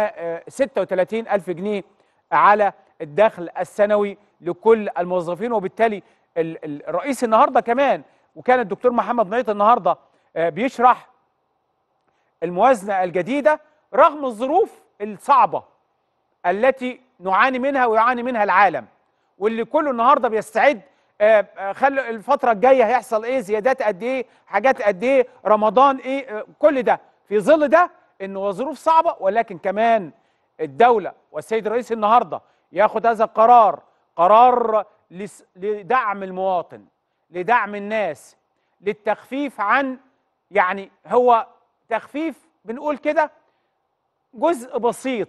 36 ألف جنيه على الدخل السنوي لكل الموظفين وبالتالي الرئيس النهارده كمان وكان الدكتور محمد نعيط النهارده آه، بيشرح الموازنة الجديدة رغم الظروف الصعبة التي نعاني منها ويعاني منها العالم واللي كله النهارده بيستعد آه، آه، خل الفترة الجاية هيحصل ايه زيادات قد ايه حاجات قد ايه رمضان ايه كل ده في ظل ده انه ظروف صعبه ولكن كمان الدوله والسيد الرئيس النهارده ياخد هذا القرار قرار لدعم المواطن لدعم الناس للتخفيف عن يعني هو تخفيف بنقول كده جزء بسيط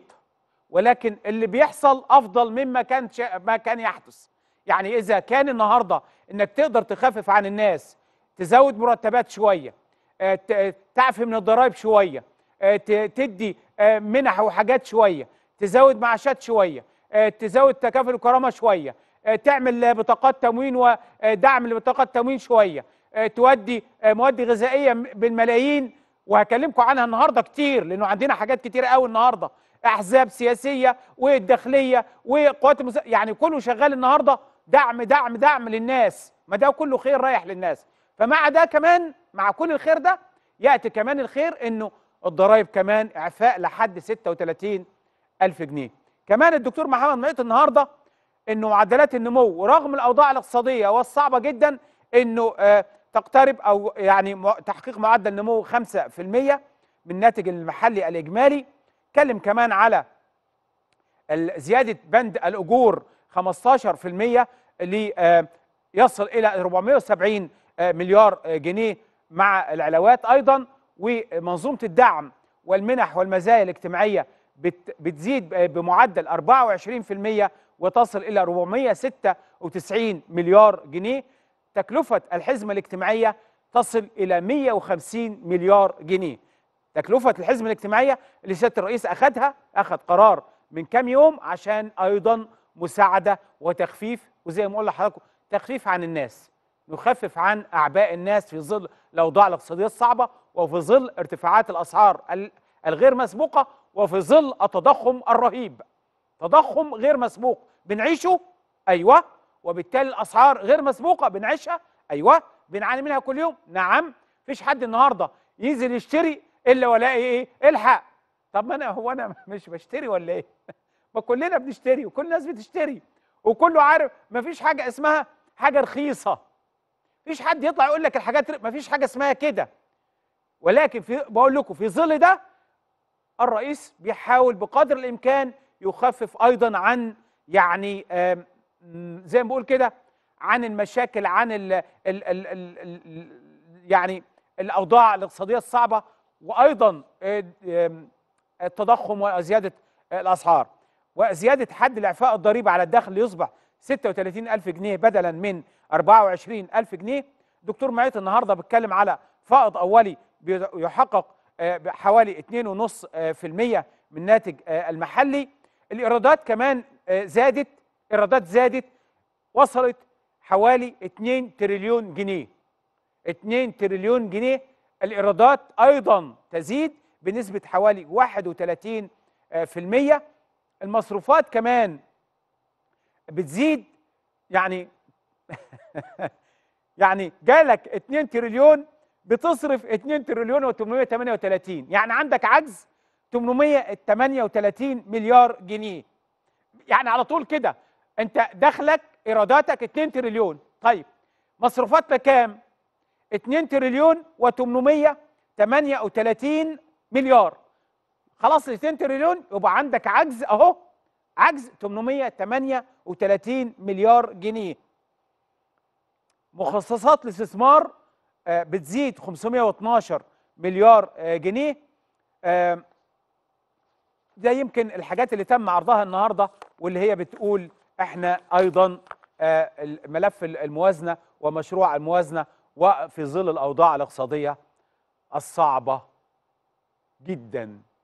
ولكن اللي بيحصل افضل مما كان ما كان يحدث يعني اذا كان النهارده انك تقدر تخفف عن الناس تزود مرتبات شويه آه، تعفي من الضرائب شويه آه، تدي آه، منح وحاجات شويه تزود معاشات شويه آه، تزود تكافل الكرامه شويه تعمل بطاقات تموين ودعم لبطاقات تموين شويه تودي مواد غذائيه بالملايين وهكلمكم عنها النهارده كتير لانه عندنا حاجات كتير قوي النهارده احزاب سياسيه والداخليه وقوات المس... يعني كله شغال النهارده دعم دعم دعم للناس ما ده كله خير رايح للناس فمع ده كمان مع كل الخير ده ياتي كمان الخير انه الضرائب كمان اعفاء لحد 36 ألف جنيه كمان الدكتور محمد معيط النهارده انه معدلات النمو رغم الاوضاع الاقتصاديه والصعبه جدا انه آه تقترب او يعني تحقيق معدل نمو 5% من الناتج المحلي الاجمالي اتكلم كمان على زياده بند الاجور 15% اللي آه، يصل الى 470 آه، مليار جنيه مع العلاوات ايضا ومنظومه الدعم والمنح والمزايا الاجتماعيه بتزيد بمعدل 24% وتصل الى 496 مليار جنيه تكلفه الحزمه الاجتماعيه تصل الى 150 مليار جنيه تكلفه الحزمه الاجتماعيه اللي سياده الرئيس اخذها اخذ قرار من كام يوم عشان ايضا مساعده وتخفيف وزي ما اقول لحضراتكم تخفيف عن الناس نخفف عن أعباء الناس في ظل الأوضاع الاقتصادية الصعبة وفي ظل ارتفاعات الأسعار الغير مسبوقة وفي ظل التضخم الرهيب تضخم غير مسبوق بنعيشه أيوة وبالتالي الأسعار غير مسبوقة بنعيشها أيوة بنعاني منها كل يوم نعم مفيش حد النهاردة ينزل يشتري إلا ولاقي إيه الحق طب ما أنا هو أنا مش بشتري ولا إيه ما كلنا بنشتري وكل الناس بتشتري وكله عارف مفيش حاجة اسمها حاجة رخيصة فيش حد يطلع يقول لك الحاجات ما فيش حاجه اسمها كده ولكن في بقول لكم في ظل ده الرئيس بيحاول بقدر الامكان يخفف ايضا عن يعني زي ما بقول كده عن المشاكل عن الـ الـ الـ الـ يعني الاوضاع الاقتصاديه الصعبه وايضا آه، التضخم وزياده الاسعار وزياده حد الاعفاء الضريبي على الدخل ليصبح 36000 جنيه بدلا من 24000 جنيه دكتور معيط النهارده بيتكلم على فائض اولي بيحقق آه، حوالي 2.5% آه، من الناتج آه، المحلي الايرادات كمان زادت ايرادات زادت وصلت حوالي 2 تريليون جنيه 2 تريليون جنيه الايرادات ايضا تزيد بنسبه حوالي 31% المصروفات كمان بتزيد يعني يعني جالك 2 تريليون بتصرف 2 تريليون و838 يعني عندك عجز 838 مليار جنيه يعني على طول كده انت دخلك ايراداتك 2 تريليون طيب مصروفاتنا كام 2 تريليون و838 مليار خلاص 2 تريليون يبقى عندك عجز اهو عجز 838 مليار جنيه مخصصات الاستثمار آه، بتزيد 512 مليار آه، جنيه آه، ده يمكن الحاجات اللي تم عرضها النهارده واللي هي بتقول احنا ايضا ملف الموازنه ومشروع الموازنه وفي ظل الاوضاع الاقتصاديه الصعبه جدا